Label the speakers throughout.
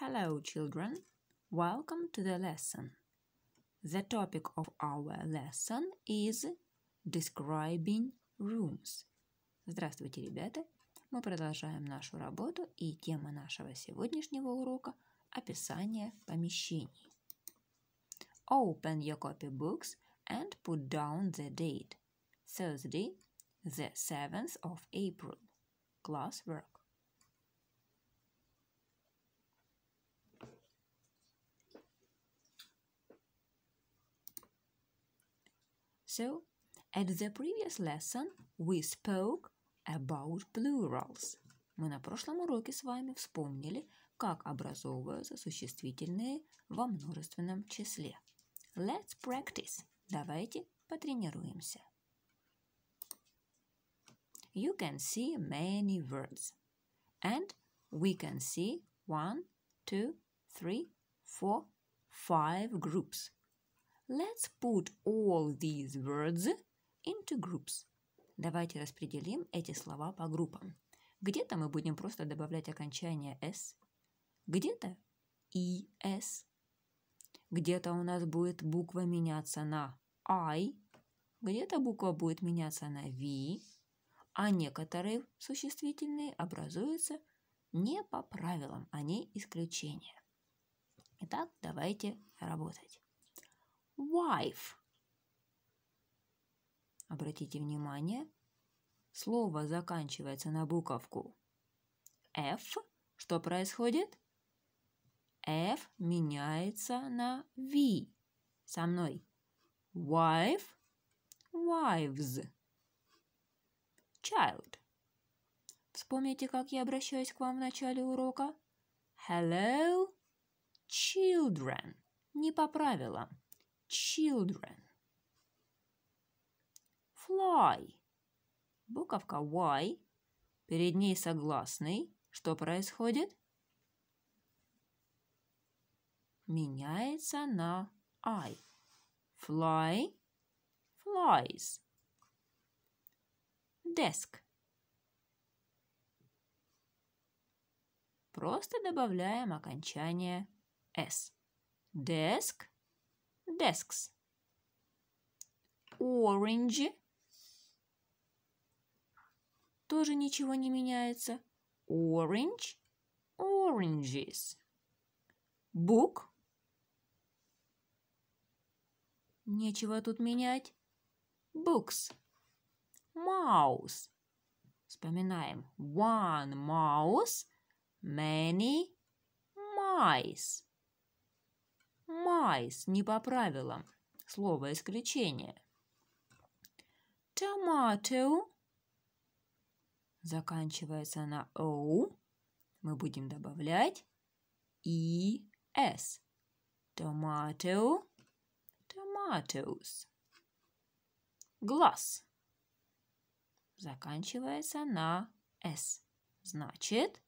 Speaker 1: Hello, children. Welcome to the lesson. The topic of our lesson is describing rooms. Здравствуйте, ребята. Мы продолжаем нашу работу, и тема нашего сегодняшнего урока – описание помещений. Open your copybooks and put down the date. Thursday, the 7th of April. Classwork. So, at the previous lesson we spoke about plurals. Мы на прошлом уроке с вами вспомнили, как образовываются существительные во множественном числе. Let's practice. Давайте потренируемся. You can see many words. And we can see one, two, three, four, five groups. Let's put all these words into groups. Давайте распределим эти слова по группам. Где-то мы будем просто добавлять окончание s, где-то es, где-то у нас будет буква меняться на i, где-то буква будет меняться на v, а некоторые существительные образуются не по правилам, они а исключения. Итак, давайте работать wife. Обратите внимание, слово заканчивается на буковку F. Что происходит? F меняется на V. Со мной. Wife, wives, child. Вспомните, как я обращаюсь к вам в начале урока. Hello, children. Не по правилам children. Fly. Буковка Y. Перед ней согласный. Что происходит? Меняется на I. Fly. Flies. Desk. Просто добавляем окончание S. Desk – desks. Orange. Тоже ничего не меняется. Orange. Oranges. Book. Нечего тут менять. Books. Mouse. Вспоминаем. One mouse. Many mice. Майс не по правилам. Слово исключение. Tomato. Заканчивается на о, Мы будем добавлять и с. Tomato. Tomatoes. Глаз. Заканчивается на с, Значит,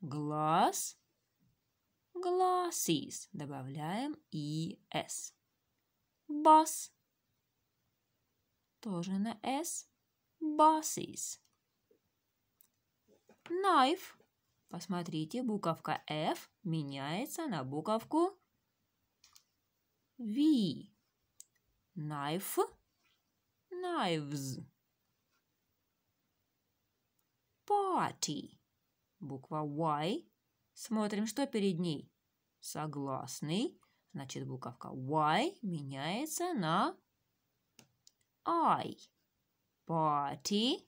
Speaker 1: глаз glasses Добавляем и s bus Тоже на s. buses Knife. Посмотрите, буковка F меняется на буковку V. Knife. Knives. Party. Буква Y. Смотрим, что перед ней согласный, значит буковка Y меняется на I. Party,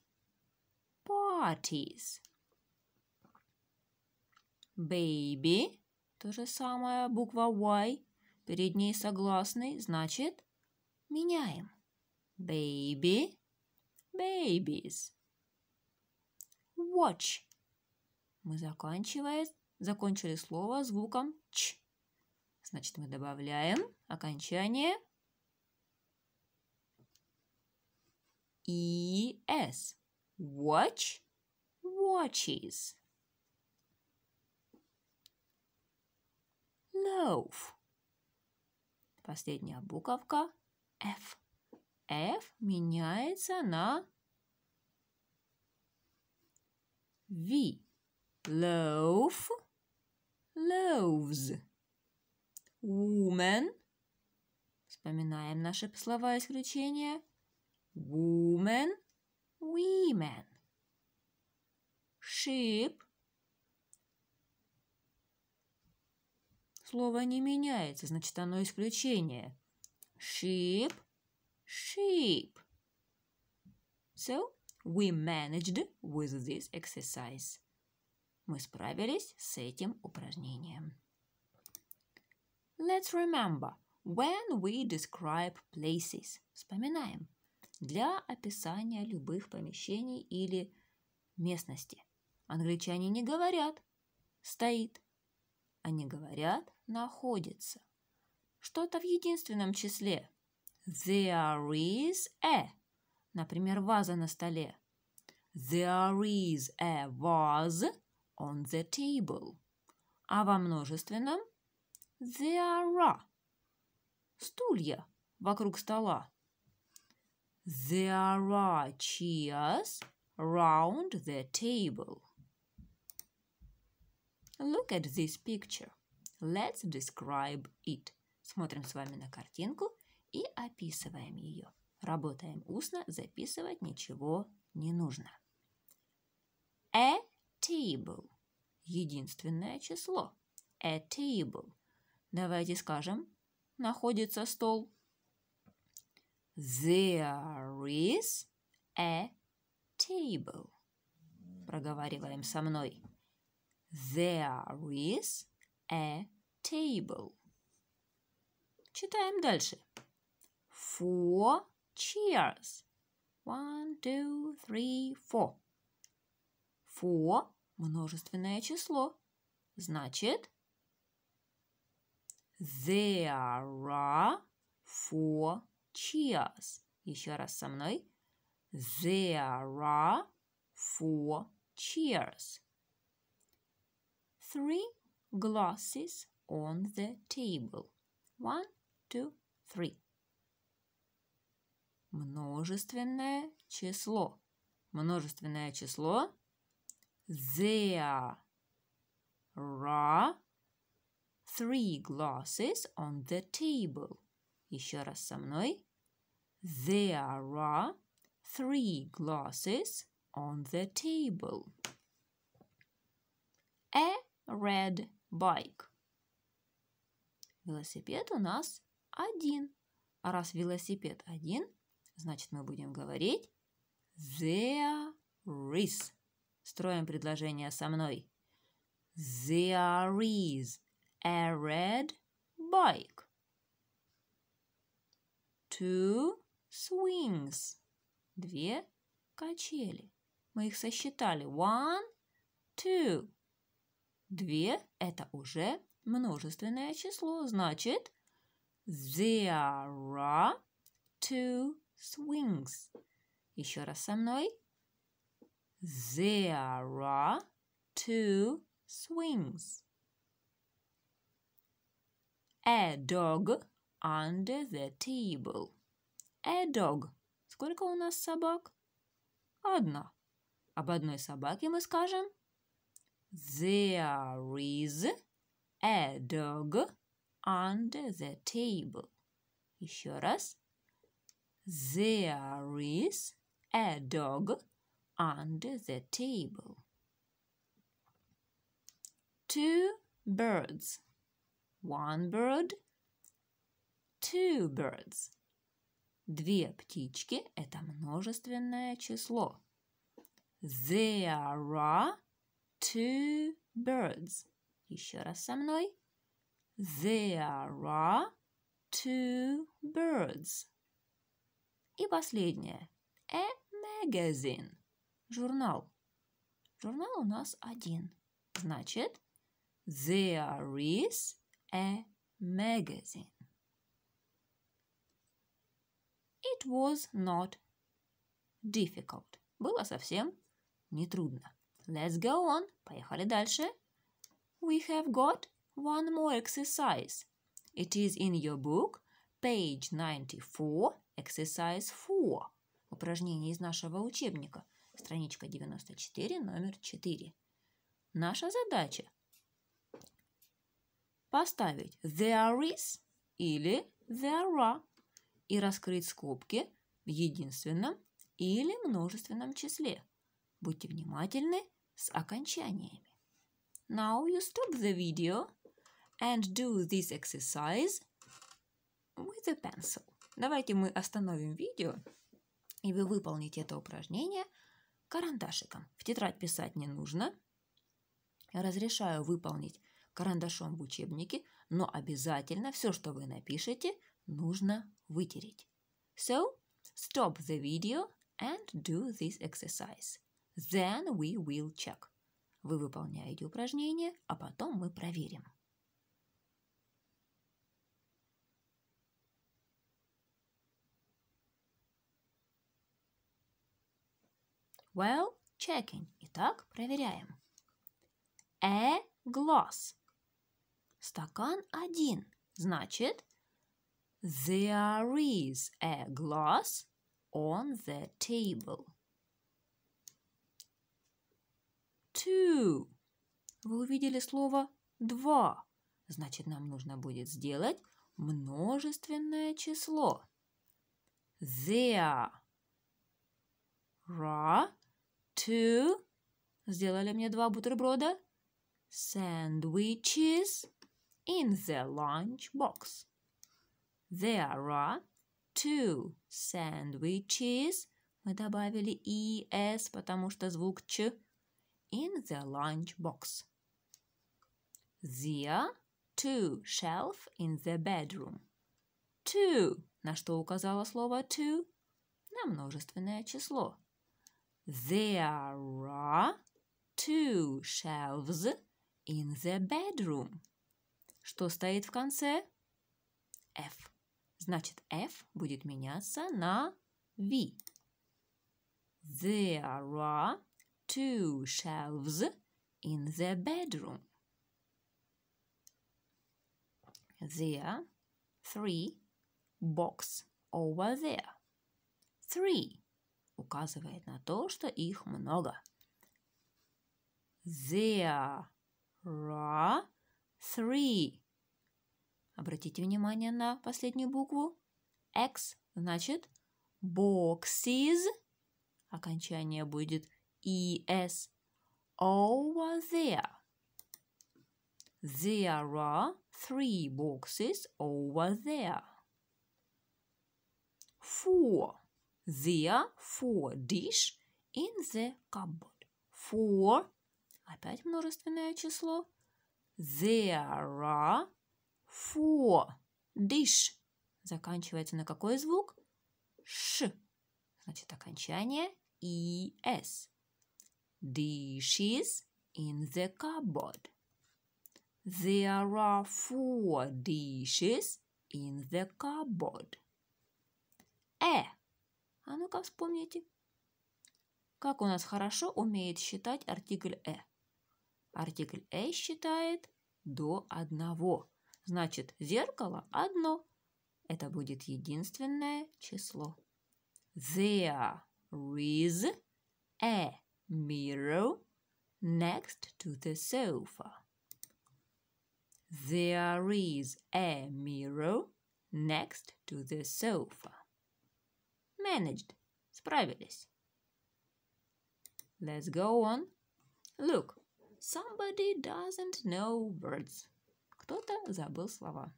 Speaker 1: parties. Baby, то же самое, буква Y, перед ней согласный, значит меняем. Baby, babies. Watch. Мы заканчиваем, закончили слово звуком much. Значит, мы добавляем окончание и es. Watch, watches. Loaf. Последняя буковка F. F меняется на V. Loaf loaves. Woman. Вспоминаем наши слова исключения. Woman, women. Ship. Слово не меняется, значит оно исключение. Ship, sheep. So we managed with this exercise мы справились с этим упражнением. Let's remember when we describe places. Вспоминаем. Для описания любых помещений или местности. Англичане не говорят «стоит», они говорят «находится». Что-то в единственном числе. There is a. Например, ваза на столе. There is a vase on the table. А во множественном there are стулья вокруг стола. There are chairs round the table. Look at this picture. Let's describe it. Смотрим с вами на картинку и описываем ее. Работаем устно, записывать ничего не нужно. A table. Единственное число. A table. Давайте скажем, находится стол. There is a table. Проговариваем со мной. There is a table. Читаем дальше. Four chairs. One, two, three, four. Four множественное число. Значит, there are four chairs. Еще раз со мной. There are four chairs. Three glasses on the table. One, two, three. Множественное число. Множественное число There are three glasses on the table. Еще раз со мной. There are three glasses on the table. A red bike. Велосипед у нас один. А раз велосипед один, значит мы будем говорить there is. Строим предложение со мной. There is a red bike. Two swings. Две качели. Мы их сосчитали. One, two. Две – это уже множественное число, значит there are two swings. Еще раз со мной – There are two swings. A dog under the table. A dog. Сколько у нас собак? Одна. Об одной собаке мы скажем There is a dog under the table. Еще раз. There is a dog under the table. Two birds. One bird. Two birds. Две птички – это множественное число. There are two birds. Еще раз со мной. There are two birds. И последнее. A magazine. журнал. Журнал у нас один. Значит, there is a magazine. It was not difficult. Было совсем нетрудно. Let's go on. Поехали дальше. We have got one more exercise. It is in your book, page 94, exercise 4. Упражнение из нашего учебника – страничка 94, номер 4. Наша задача поставить there is или there are и раскрыть скобки в единственном или множественном числе. Будьте внимательны с окончаниями. Now you stop the video and do this exercise with a pencil. Давайте мы остановим видео, и вы выполните это упражнение – карандашиком. В тетрадь писать не нужно. Разрешаю выполнить карандашом в учебнике, но обязательно все, что вы напишете, нужно вытереть. So, stop the video and do this exercise. Then we will check. Вы выполняете упражнение, а потом мы проверим. Well, checking. Итак, проверяем. A glass. Стакан один. Значит, there is a glass on the table. Two. Вы увидели слово два. Значит, нам нужно будет сделать множественное число. There are two. Сделали мне два бутерброда. Sandwiches in the lunch box. There are two sandwiches. Мы добавили es, потому что звук ч. In the lunch box. There two shelf in the bedroom. Two, на что указало слово two? на множественное число. There are two shelves in the bedroom. Что стоит в конце? F. Значит, F будет меняться на V. There are two shelves in the bedroom. There, three, box over there. Three указывает на то, что их много. There are three. Обратите внимание на последнюю букву. X значит boxes. Окончание будет es. Over there. There are three boxes over there. Four. There four dish in the cupboard. Four. Опять множественное число. There are four dish. Заканчивается на какой звук? Ш. Значит, окончание ES. Dishes in the cupboard. There are four dishes in the cupboard. Э. А ну-ка вспомните. Как у нас хорошо умеет считать артикль «э». Артикль «э» считает до одного. Значит, зеркало одно. Это будет единственное число. There is a mirror next to the sofa. There is a mirror next to the sofa. Managed. Справились. Let's go on. Look, somebody doesn't know words. Кто-то забыл слова.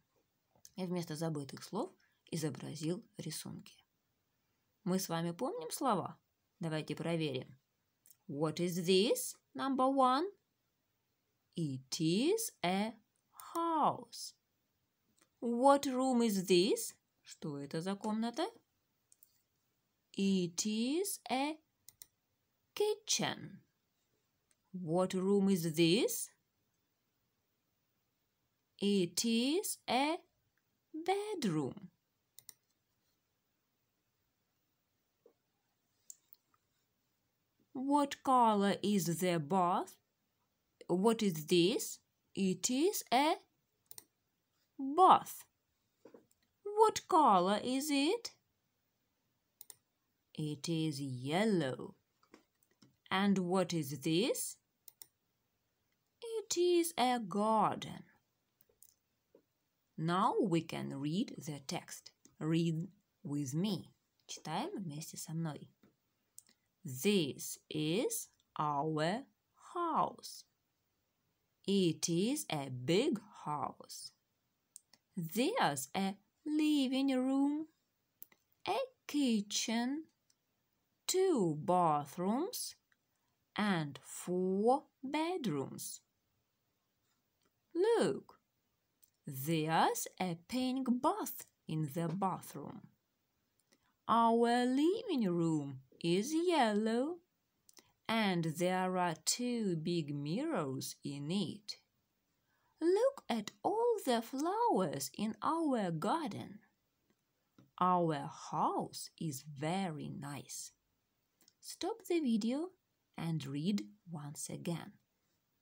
Speaker 1: И вместо забытых слов изобразил рисунки. Мы с вами помним слова? Давайте проверим. What is this? Number one. It is a house. What room is this? Что это за комната? It is a kitchen. What room is this? It is a bedroom. What color is the bath? What is this? It is a bath. What color is it? It is yellow. And what is this? It is a garden. Now we can read the text. Read with me. Читаем вместе со мной. This is our house. It is a big house. There's a living room, a kitchen, two bathrooms and four bedrooms. Look, there's a pink bath in the bathroom. Our living room is yellow and there are two big mirrors in it. Look at all the flowers in our garden. Our house is very nice. Stop the video and read once again.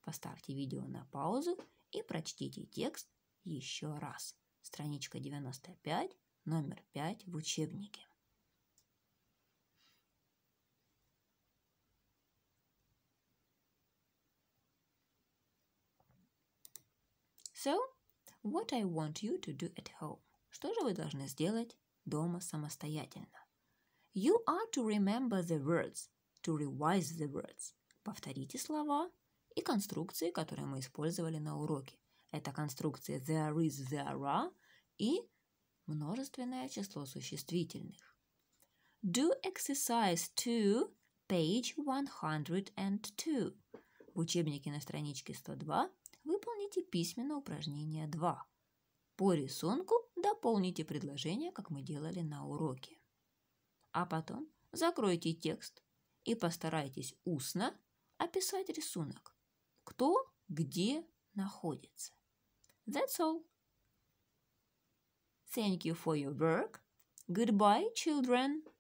Speaker 1: Поставьте видео на паузу и прочтите текст еще раз. Страничка 95, номер 5 в учебнике. So, what I want you to do at home. Что же вы должны сделать дома самостоятельно? You are to remember the words, to revise the words. Повторите слова и конструкции, которые мы использовали на уроке. Это конструкции there is, there are и множественное число существительных. Do exercise 2, page 102. В учебнике на страничке 102 выполните письменное упражнение 2. По рисунку дополните предложение, как мы делали на уроке а потом закройте текст и постарайтесь устно описать рисунок. Кто где находится. That's all. Thank you for your work. Goodbye, children.